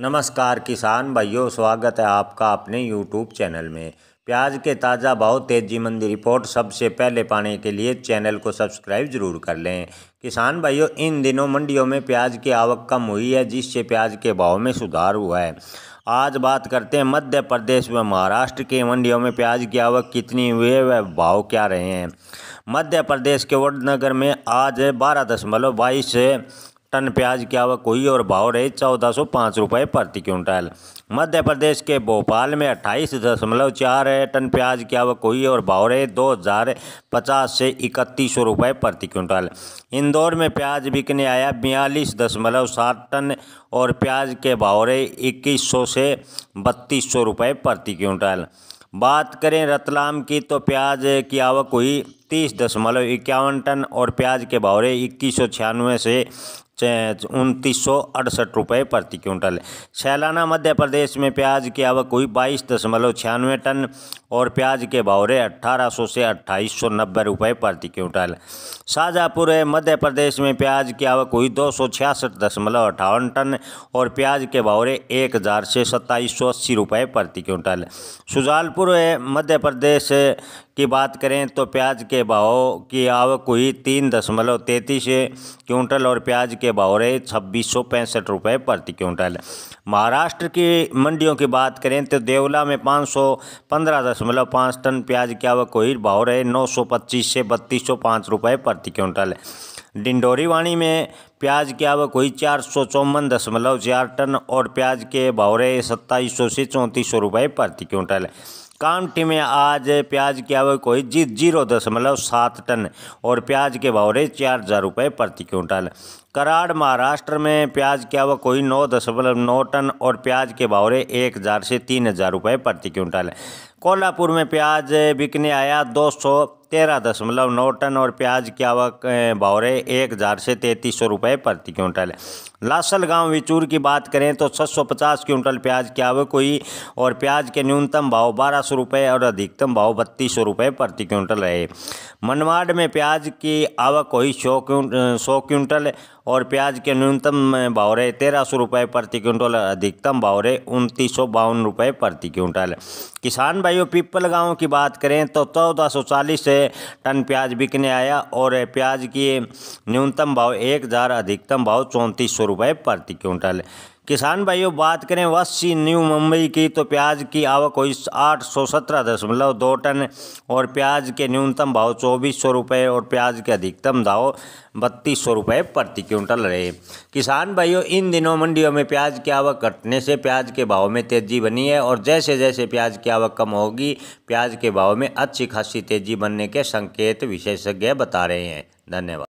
नमस्कार किसान भाइयों स्वागत है आपका अपने यूट्यूब चैनल में प्याज के ताज़ा भाव तेजी मंदी रिपोर्ट सबसे पहले पाने के लिए चैनल को सब्सक्राइब जरूर कर लें किसान भाइयों इन दिनों मंडियों में प्याज की आवक कम हुई है जिससे प्याज के भाव में सुधार हुआ है आज बात करते हैं मध्य प्रदेश व महाराष्ट्र के मंडियों में प्याज की आवक कितनी हुई है वह भाव क्या रहे हैं मध्य प्रदेश के वडनगर में आज बारह दशमलव बाईस टन प्याज की आवक हुई और भाव रहे चौदह सौ पाँच रुपये प्रति क्विंटल मध्य प्रदेश के भोपाल में अट्ठाईस दशमलव चार टन प्याज की आवक हुई और भाव रहे दो हज़ार पचास से इकतीस सौ रुपये प्रति क्विंटल इंदौर में प्याज बिकने आया बयालीस दशमलव सात टन और प्याज के भाव रहे इक्कीस सौ से बत्तीस सौ रुपये प्रति क्विंटल बात करें रतलाम की तो प्याज की आवक हुई तीस दशमलव इक्यावन टन और प्याज के भावरे इक्कीस सौ छियानवे से उनतीस सौ अड़सठ रुपये प्रति क्विंटल सैलाना मध्य प्रदेश में प्याज की आवक हुई बाईस दशमलव छियानवे टन और प्याज के भावरे अट्ठारह सौ से अट्ठाईस सौ नब्बे रुपये प्रति क्विंटल शाहजहाँपुर मध्य प्रदेश में प्याज की आवक हुई दो सौ छियासठ दशमलव अट्ठावन टन और प्याज के भावरे एक हज़ार से सत्ताईस सौ अस्सी रुपये प्रति क्विंटल सुजालपुर मध्य प्रदेश की बात करें तो प्याज के भाव की आवक हुई तीन दशमलव तैंतीस क्विंटल और प्याज के भाव रहे छब्बीस सौ पैंसठ रुपये प्रति क्विंटल महाराष्ट्र की मंडियों की बात करें तो देवला में पाँच सौ पंद्रह दशमलव पाँच टन प्याज की आवक हुई भाव रहे नौ सौ पच्चीस से बत्तीस सौ पाँच रुपये प्रति क्विंटल डिंडोरी वाणी में प्याज की आवक हुई चार सौ चौवन दशमलव चार टन और प्याज के भाव रहे सत्ताईस सौ से चौंतीस सौ रुपये प्रति क्विंटल कामठी में आज प्याज की भाव कोई जी जीरो दशमलव सात टन और प्याज के भाव रहे चार हज़ार रुपये प्रति क्विंटल कराड़ महाराष्ट्र में प्याज की आवक कोई नौ दशमलव नौ टन और प्याज के भाव रहे एक हज़ार से तीन हज़ार रुपये प्रति क्विंटल कोल्हापुर में प्याज बिकने आया दो सौ तेरह दशमलव नौ टन और प्याज की आवक भाव रहे एक हज़ार से तैंतीस सौ रुपये प्रति क्विंटल लासल गांव विचूर की बात करें तो छः सौ पचास क्विंटल प्याज की आवक हुई और प्याज के न्यूनतम भाव बारह सौ रुपये और अधिकतम भाव बत्तीस सौ रुपये प्रति क्विंटल रहे मनवाड़ में प्याज की आवक हुई सौ क्विंटल और प्याज के न्यूनतम भाव रहे तेरह सौ रुपये प्रति क्विंटल अधिकतम भाव रहे उनतीस सौ बावन रुपये प्रति क्विंटल किसान भाइयों पिपल गाँव की बात करें तो चौदह सौ चालीस टन प्याज बिकने आया और प्याज की न्यूनतम भाव एक हज़ार अधिकतम भाव चौंतीस सौ रुपये प्रति क्विंटल किसान भाइयों बात करें वासी न्यू मुंबई की तो प्याज की आवक हुई आठ सौ सत्रह दशमलव दो टन और प्याज के न्यूनतम भाव चौबीस सौ रुपये और प्याज के अधिकतम भाव बत्तीस सौ रुपये प्रति क्विंटल रहे किसान भाइयों इन दिनों मंडियों में प्याज की आवक घटने से प्याज के भाव में तेजी बनी है और जैसे जैसे प्याज की आवक कम होगी प्याज के भाव में अच्छी खासी तेजी बनने के संकेत विशेषज्ञ बता रहे हैं धन्यवाद